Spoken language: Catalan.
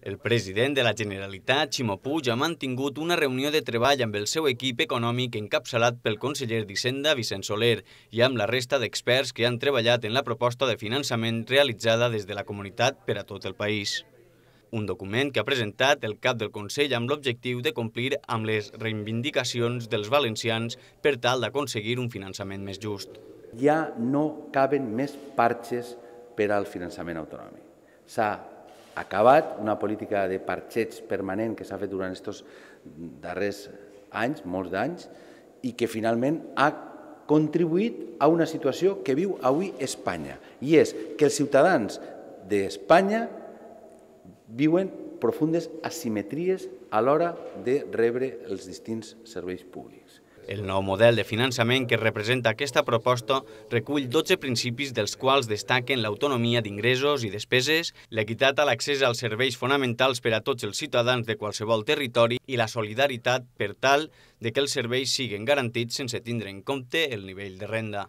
El president de la Generalitat, Ximo Puig, ha mantingut una reunió de treball amb el seu equip econòmic encapçalat pel conseller d'Hisenda, Vicent Soler, i amb la resta d'experts que han treballat en la proposta de finançament realitzada des de la comunitat per a tot el país. Un document que ha presentat el cap del Consell amb l'objectiu de complir amb les reivindicacions dels valencians per tal d'aconseguir un finançament més just. Ja no caben més parxes per al finançament autonòmic. S'ha acabat, una política de parxets permanent que s'ha fet durant aquests darrers anys, molts d'anys, i que finalment ha contribuït a una situació que viu avui Espanya, i és que els ciutadans d'Espanya viuen profundes asimetries a l'hora de rebre els distints serveis públics. El nou model de finançament que representa aquesta proposta recull 12 principis dels quals destaquen l'autonomia d'ingressos i despeses, l'equitat a l'accés als serveis fonamentals per a tots els ciutadans de qualsevol territori i la solidaritat per tal de que els serveis siguin garantits sense tindre en compte el nivell de renda.